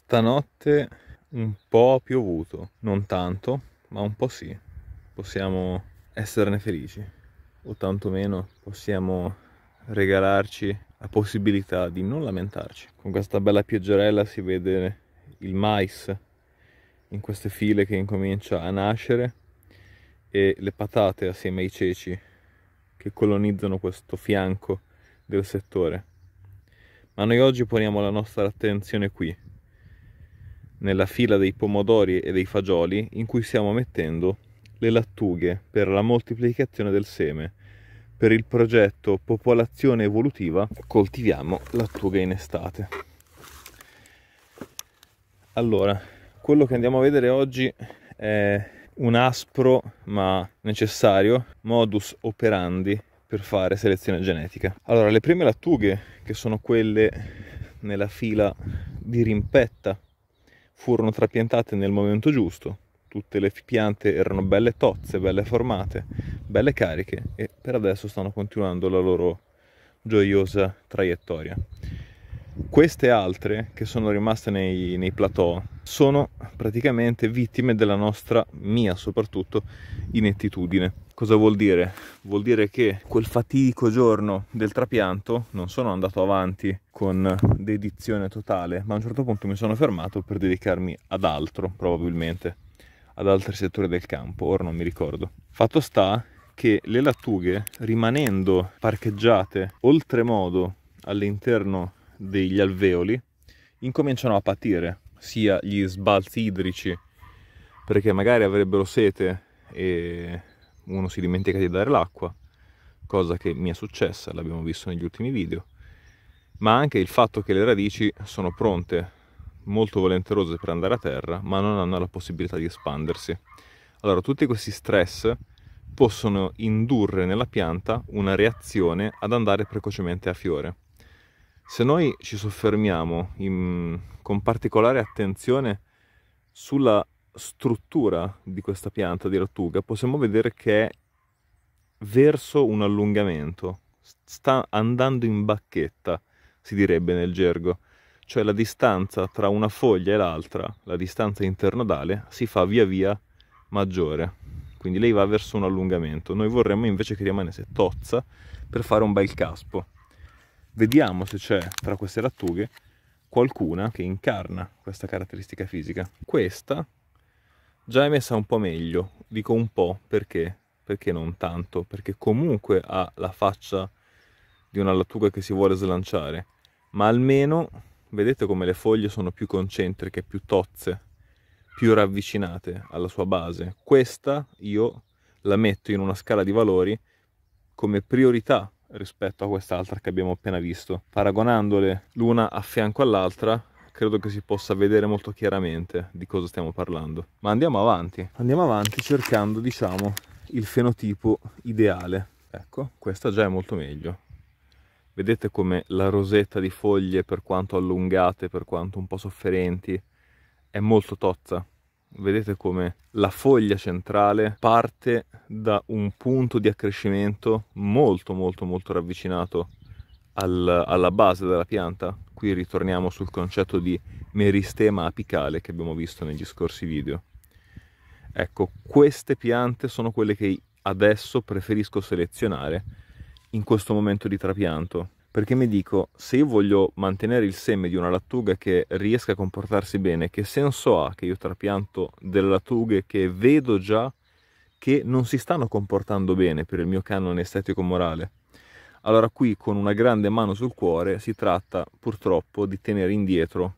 Stanotte un po' ha piovuto, non tanto, ma un po' sì. Possiamo esserne felici, o tantomeno possiamo regalarci la possibilità di non lamentarci. Con questa bella pioggerella si vede il mais in queste file che incomincia a nascere e le patate assieme ai ceci che colonizzano questo fianco del settore. Ma noi oggi poniamo la nostra attenzione qui, nella fila dei pomodori e dei fagioli in cui stiamo mettendo le lattughe per la moltiplicazione del seme. Per il progetto Popolazione Evolutiva coltiviamo lattughe in estate. Allora, quello che andiamo a vedere oggi è un aspro ma necessario modus operandi per fare selezione genetica. Allora, le prime lattughe, che sono quelle nella fila di rimpetta furono trapiantate nel momento giusto, tutte le piante erano belle tozze, belle formate, belle cariche e per adesso stanno continuando la loro gioiosa traiettoria. Queste altre che sono rimaste nei, nei plateau sono praticamente vittime della nostra, mia soprattutto, inettitudine. Cosa vuol dire? Vuol dire che quel fatidico giorno del trapianto non sono andato avanti con dedizione totale, ma a un certo punto mi sono fermato per dedicarmi ad altro, probabilmente, ad altri settori del campo, ora non mi ricordo. Fatto sta che le lattughe, rimanendo parcheggiate oltremodo all'interno degli alveoli, incominciano a patire sia gli sbalzi idrici perché magari avrebbero sete e uno si dimentica di dare l'acqua cosa che mi è successa, l'abbiamo visto negli ultimi video ma anche il fatto che le radici sono pronte molto volenterose per andare a terra ma non hanno la possibilità di espandersi allora tutti questi stress possono indurre nella pianta una reazione ad andare precocemente a fiore se noi ci soffermiamo in, con particolare attenzione sulla struttura di questa pianta di rattuga, possiamo vedere che è verso un allungamento, sta andando in bacchetta, si direbbe nel gergo, cioè la distanza tra una foglia e l'altra, la distanza internodale, si fa via via maggiore, quindi lei va verso un allungamento. Noi vorremmo invece che rimanesse tozza per fare un bel caspo. Vediamo se c'è tra queste lattughe qualcuna che incarna questa caratteristica fisica. Questa già è messa un po' meglio, dico un po' perché, perché non tanto, perché comunque ha la faccia di una lattuga che si vuole slanciare, ma almeno vedete come le foglie sono più concentriche, più tozze, più ravvicinate alla sua base. Questa io la metto in una scala di valori come priorità rispetto a quest'altra che abbiamo appena visto. Paragonandole l'una a fianco all'altra, credo che si possa vedere molto chiaramente di cosa stiamo parlando. Ma andiamo avanti, andiamo avanti cercando, diciamo, il fenotipo ideale. Ecco, questa già è molto meglio. Vedete come la rosetta di foglie, per quanto allungate, per quanto un po' sofferenti, è molto tozza vedete come la foglia centrale parte da un punto di accrescimento molto molto molto ravvicinato al, alla base della pianta qui ritorniamo sul concetto di meristema apicale che abbiamo visto negli scorsi video ecco queste piante sono quelle che adesso preferisco selezionare in questo momento di trapianto perché mi dico se io voglio mantenere il seme di una lattuga che riesca a comportarsi bene, che senso ha che io trapianto delle lattughe che vedo già che non si stanno comportando bene per il mio canone estetico morale? Allora qui con una grande mano sul cuore si tratta purtroppo di tenere indietro,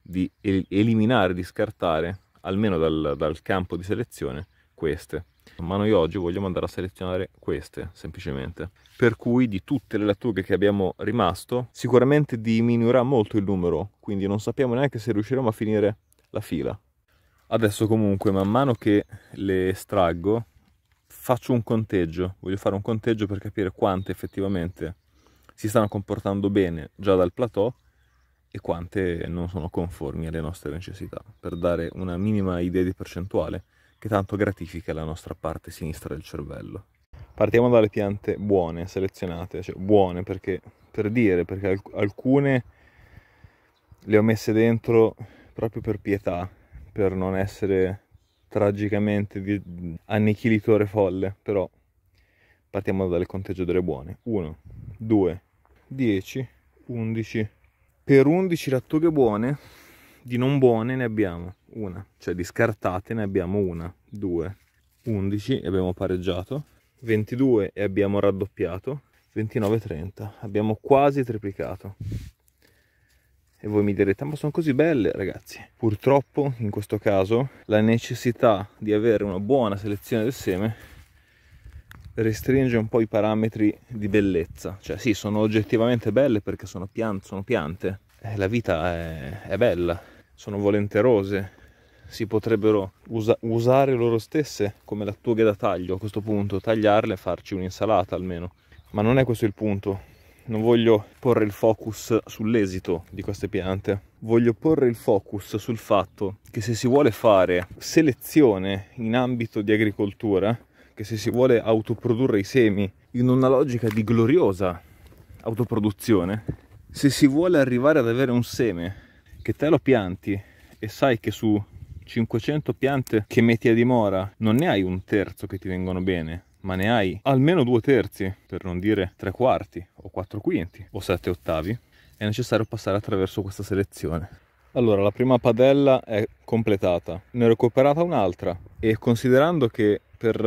di eliminare, di scartare, almeno dal, dal campo di selezione, queste ma noi oggi vogliamo andare a selezionare queste semplicemente per cui di tutte le lattughe che abbiamo rimasto sicuramente diminuirà molto il numero quindi non sappiamo neanche se riusciremo a finire la fila adesso comunque man mano che le estraggo faccio un conteggio voglio fare un conteggio per capire quante effettivamente si stanno comportando bene già dal plateau e quante non sono conformi alle nostre necessità per dare una minima idea di percentuale che tanto gratifica la nostra parte sinistra del cervello. Partiamo dalle piante buone, selezionate, cioè buone perché per dire, perché alcune le ho messe dentro proprio per pietà, per non essere tragicamente annichilitore folle, però partiamo dal conteggio delle buone. 1, 2, 10, 11. Per 11 lattughe buone di non buone ne abbiamo una, cioè di scartate ne abbiamo una, due, 11 e abbiamo pareggiato, 22 e abbiamo raddoppiato, 29,30 abbiamo quasi triplicato. E voi mi direte, ah, ma sono così belle ragazzi. Purtroppo in questo caso la necessità di avere una buona selezione del seme restringe un po' i parametri di bellezza. Cioè sì, sono oggettivamente belle perché sono, pian sono piante, eh, la vita è, è bella, sono volenterose, si potrebbero usa usare loro stesse come lattughe da taglio a questo punto, tagliarle e farci un'insalata almeno. Ma non è questo il punto. Non voglio porre il focus sull'esito di queste piante, voglio porre il focus sul fatto che se si vuole fare selezione in ambito di agricoltura, che se si vuole autoprodurre i semi in una logica di gloriosa autoproduzione, se si vuole arrivare ad avere un seme che te lo pianti e sai che su 500 piante che metti a dimora non ne hai un terzo che ti vengono bene ma ne hai almeno due terzi per non dire tre quarti o quattro quinti o sette ottavi è necessario passare attraverso questa selezione allora, la prima padella è completata, ne ho recuperata un'altra e considerando che per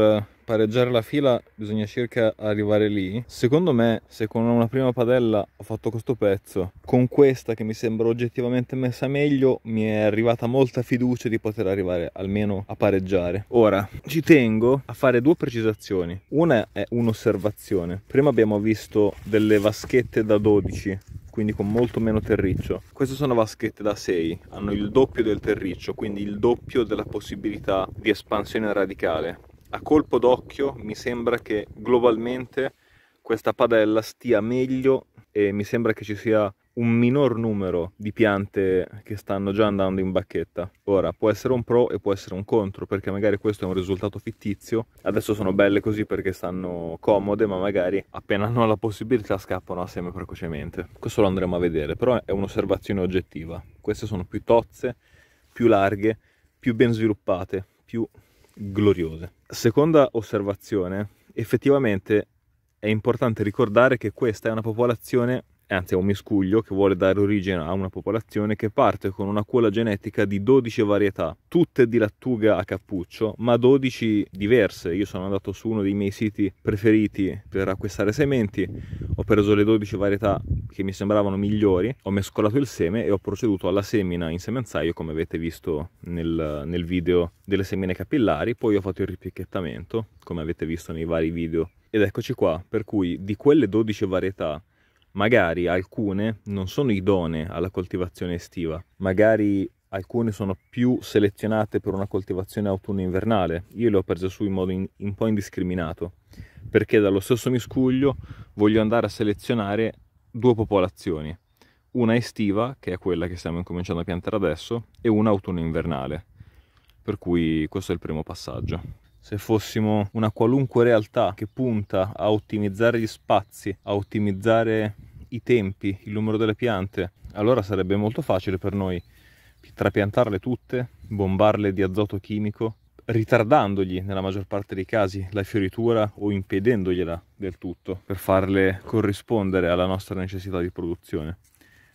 pareggiare la fila bisogna circa arrivare lì. Secondo me, se con una prima padella ho fatto questo pezzo, con questa che mi sembra oggettivamente messa meglio, mi è arrivata molta fiducia di poter arrivare almeno a pareggiare. Ora, ci tengo a fare due precisazioni. Una è un'osservazione. Prima abbiamo visto delle vaschette da 12 quindi con molto meno terriccio. Queste sono vaschette da 6, hanno il doppio del terriccio, quindi il doppio della possibilità di espansione radicale a colpo d'occhio mi sembra che globalmente questa padella stia meglio e mi sembra che ci sia un minor numero di piante che stanno già andando in bacchetta. Ora, può essere un pro e può essere un contro, perché magari questo è un risultato fittizio. Adesso sono belle così perché stanno comode, ma magari appena hanno la possibilità scappano assieme precocemente. Questo lo andremo a vedere, però è un'osservazione oggettiva. Queste sono più tozze, più larghe, più ben sviluppate, più gloriose. Seconda osservazione, effettivamente è importante ricordare che questa è una popolazione, anzi è un miscuglio che vuole dare origine a una popolazione che parte con una cola genetica di 12 varietà, tutte di lattuga a cappuccio, ma 12 diverse. Io sono andato su uno dei miei siti preferiti per acquistare sementi, ho preso le 12 varietà che mi sembravano migliori, ho mescolato il seme e ho proceduto alla semina in semenzaio come avete visto nel, nel video delle semine capillari, poi ho fatto il ripicchettamento come avete visto nei vari video ed eccoci qua, per cui di quelle 12 varietà magari alcune non sono idonee alla coltivazione estiva, magari alcune sono più selezionate per una coltivazione autunno-invernale, io le ho prese su in modo in, un po' indiscriminato, perché dallo stesso miscuglio voglio andare a selezionare due popolazioni, una estiva, che è quella che stiamo incominciando a piantare adesso, e una autunno-invernale, per cui questo è il primo passaggio. Se fossimo una qualunque realtà che punta a ottimizzare gli spazi, a ottimizzare i tempi, il numero delle piante, allora sarebbe molto facile per noi trapiantarle tutte, bombarle di azoto chimico ritardandogli nella maggior parte dei casi la fioritura o impedendogliela del tutto per farle corrispondere alla nostra necessità di produzione.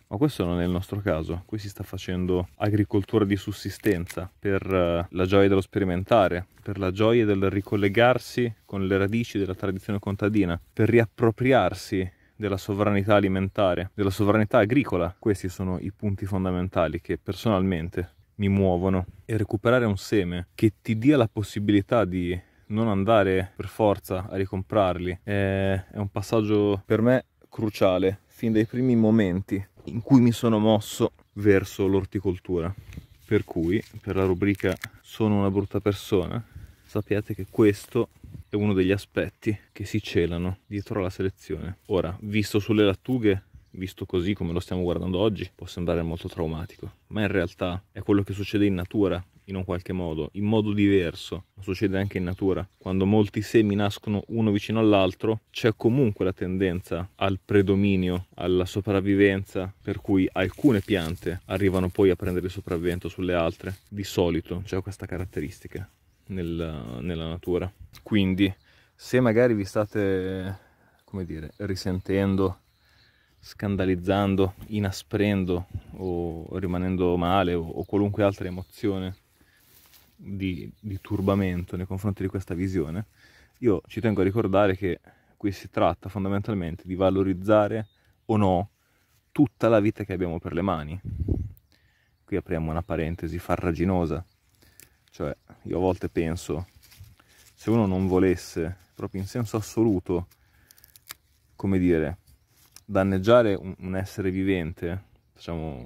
Ma questo non è il nostro caso, qui si sta facendo agricoltura di sussistenza per eh, la gioia dello sperimentare, per la gioia del ricollegarsi con le radici della tradizione contadina, per riappropriarsi della sovranità alimentare, della sovranità agricola. Questi sono i punti fondamentali che personalmente mi muovono e recuperare un seme che ti dia la possibilità di non andare per forza a ricomprarli è, è un passaggio per me cruciale fin dai primi momenti in cui mi sono mosso verso l'orticoltura per cui per la rubrica sono una brutta persona sappiate che questo è uno degli aspetti che si celano dietro alla selezione ora visto sulle lattughe visto così come lo stiamo guardando oggi, può sembrare molto traumatico, ma in realtà è quello che succede in natura in un qualche modo, in modo diverso, ma succede anche in natura. Quando molti semi nascono uno vicino all'altro, c'è comunque la tendenza al predominio, alla sopravvivenza, per cui alcune piante arrivano poi a prendere il sopravvento sulle altre. Di solito c'è questa caratteristica nella, nella natura. Quindi, se magari vi state, come dire, risentendo scandalizzando, inasprendo o rimanendo male o, o qualunque altra emozione di, di turbamento nei confronti di questa visione, io ci tengo a ricordare che qui si tratta fondamentalmente di valorizzare o no tutta la vita che abbiamo per le mani. Qui apriamo una parentesi farraginosa, cioè io a volte penso, se uno non volesse proprio in senso assoluto, come dire, danneggiare un, un essere vivente, facciamo,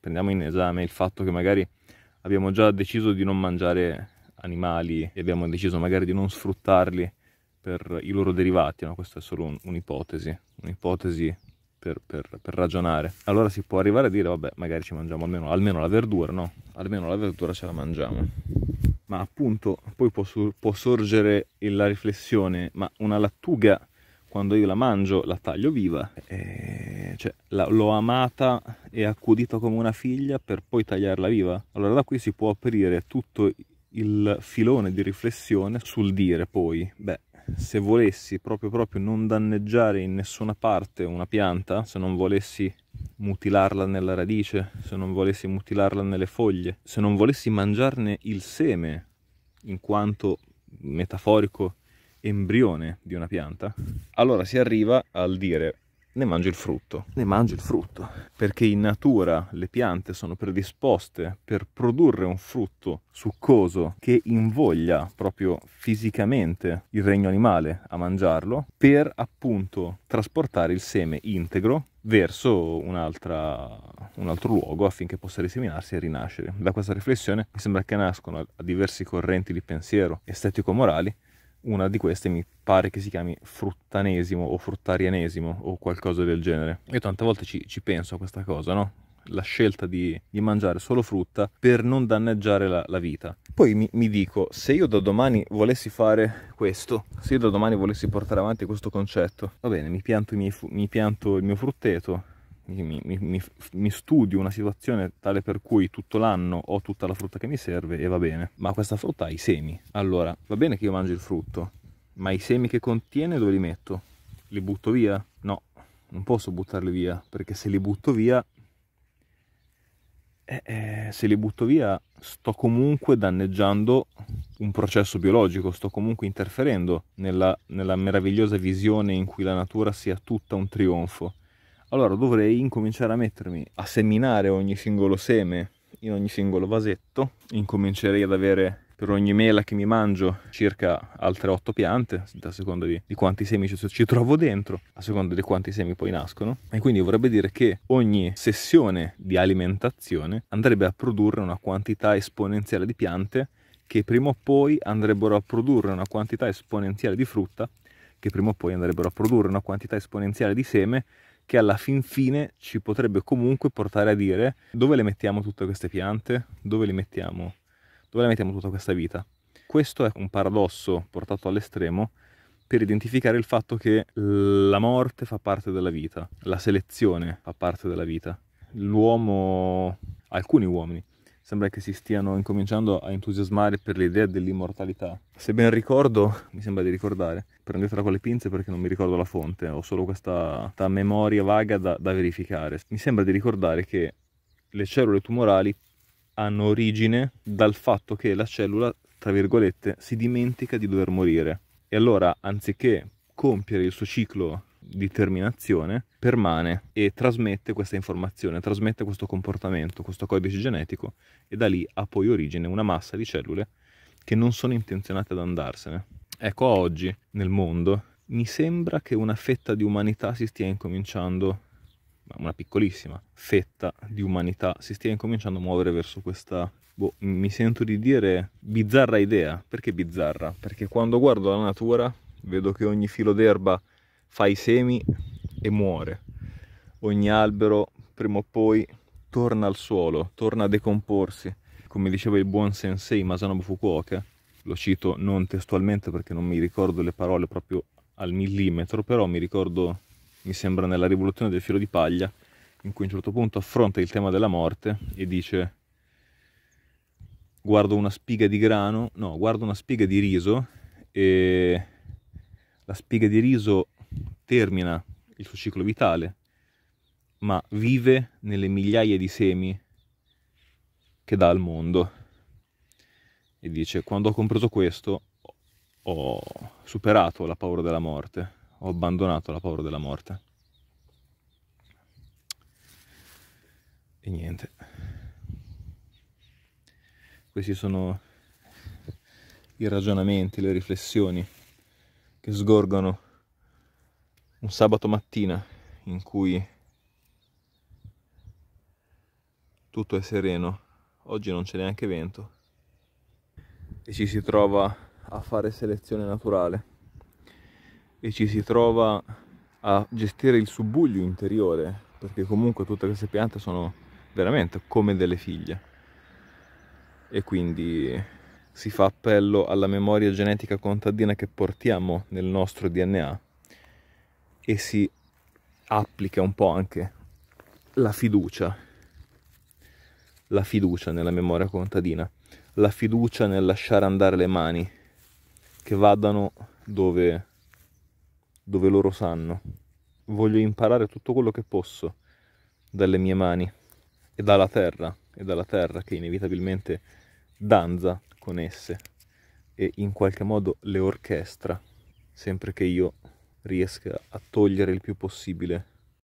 prendiamo in esame il fatto che magari abbiamo già deciso di non mangiare animali e abbiamo deciso magari di non sfruttarli per i loro derivati, no? questa è solo un'ipotesi, un'ipotesi per, per, per, ragionare. Allora si può arrivare a dire, vabbè, magari ci mangiamo almeno, almeno la verdura, no? Almeno la verdura ce la mangiamo. Ma appunto poi può, può sorgere la riflessione, ma una lattuga quando io la mangio la taglio viva, eh, cioè, l'ho amata e accudita come una figlia per poi tagliarla viva. Allora da qui si può aprire tutto il filone di riflessione sul dire poi, beh, se volessi proprio proprio non danneggiare in nessuna parte una pianta, se non volessi mutilarla nella radice, se non volessi mutilarla nelle foglie, se non volessi mangiarne il seme, in quanto metaforico embrione di una pianta, allora si arriva al dire ne mangio il frutto. Ne mangio il frutto. Perché in natura le piante sono predisposte per produrre un frutto succoso che invoglia proprio fisicamente il regno animale a mangiarlo per appunto trasportare il seme integro verso un, un altro luogo affinché possa riseminarsi e rinascere. Da questa riflessione mi sembra che nascono a diversi correnti di pensiero estetico-morali una di queste mi pare che si chiami fruttanesimo o fruttarianesimo o qualcosa del genere. Io tante volte ci, ci penso a questa cosa, no? La scelta di, di, mangiare solo frutta per non danneggiare la, la vita. Poi mi, mi, dico, se io da domani volessi fare questo, se io da domani volessi portare avanti questo concetto, va bene, mi pianto, miei, mi pianto il mio frutteto, mi, mi, mi, studio una situazione tale per cui tutto l'anno ho tutta la frutta che mi serve e va bene. Ma questa frutta ha i semi. Allora, va bene che io mangio il frutto, ma i semi che contiene dove li metto? Li butto via? No, non posso buttarli via, perché se li butto via... Eh, eh, se li butto via sto comunque danneggiando un processo biologico, sto comunque interferendo nella, nella meravigliosa visione in cui la natura sia tutta un trionfo allora dovrei incominciare a mettermi a seminare ogni singolo seme in ogni singolo vasetto, incomincerei ad avere per ogni mela che mi mangio circa altre otto piante, a seconda di, di quanti semi ci, ci, trovo dentro, a seconda di quanti semi poi nascono. E quindi vorrebbe dire che ogni sessione di alimentazione andrebbe a produrre una quantità esponenziale di piante che prima o poi andrebbero a produrre una quantità esponenziale di frutta, che prima o poi andrebbero a produrre una quantità esponenziale di seme che alla fin fine ci potrebbe comunque portare a dire dove le mettiamo tutte queste piante, dove le mettiamo, dove le mettiamo tutta questa vita. Questo è un paradosso portato all'estremo per identificare il fatto che la morte fa parte della vita, la selezione fa parte della vita. L'uomo, alcuni uomini, sembra che si stiano incominciando a entusiasmare per l'idea dell'immortalità. Se ben ricordo, mi sembra di ricordare, prendetela con le pinze perché non mi ricordo la fonte, ho solo questa memoria vaga da, da verificare. Mi sembra di ricordare che le cellule tumorali hanno origine dal fatto che la cellula, tra virgolette, si dimentica di dover morire. E allora, anziché compiere il suo ciclo determinazione permane e trasmette questa informazione, trasmette questo comportamento, questo codice genetico e da lì ha poi origine una massa di cellule che non sono intenzionate ad andarsene. Ecco oggi nel mondo mi sembra che una fetta di umanità si stia incominciando una piccolissima fetta di umanità si stia incominciando a muovere verso questa, boh, mi sento di dire, bizzarra idea. Perché bizzarra? Perché quando guardo la natura vedo che ogni filo d'erba fa i semi e muore. Ogni albero prima o poi torna al suolo, torna a decomporsi. Come diceva il buon sensei Masanobu Fukuoka, lo cito non testualmente perché non mi ricordo le parole proprio al millimetro, però mi ricordo, mi sembra nella rivoluzione del filo di paglia, in cui a un certo punto affronta il tema della morte e dice guardo una spiga di grano, no, guardo una spiga di riso e la spiga di riso termina il suo ciclo vitale, ma vive nelle migliaia di semi che dà al mondo. E dice, quando ho compreso questo, ho superato la paura della morte, ho abbandonato la paura della morte. E niente. Questi sono i ragionamenti, le riflessioni che sgorgano un sabato mattina in cui tutto è sereno, oggi non c'è neanche vento e ci si trova a fare selezione naturale e ci si trova a gestire il subbuglio interiore perché comunque tutte queste piante sono veramente come delle figlie e quindi si fa appello alla memoria genetica contadina che portiamo nel nostro DNA e si applica un po' anche la fiducia, la fiducia nella memoria contadina, la fiducia nel lasciare andare le mani che vadano dove, dove loro sanno. Voglio imparare tutto quello che posso dalle mie mani e dalla terra, e dalla terra che inevitabilmente danza con esse e in qualche modo le orchestra, sempre che io riesca a togliere il più possibile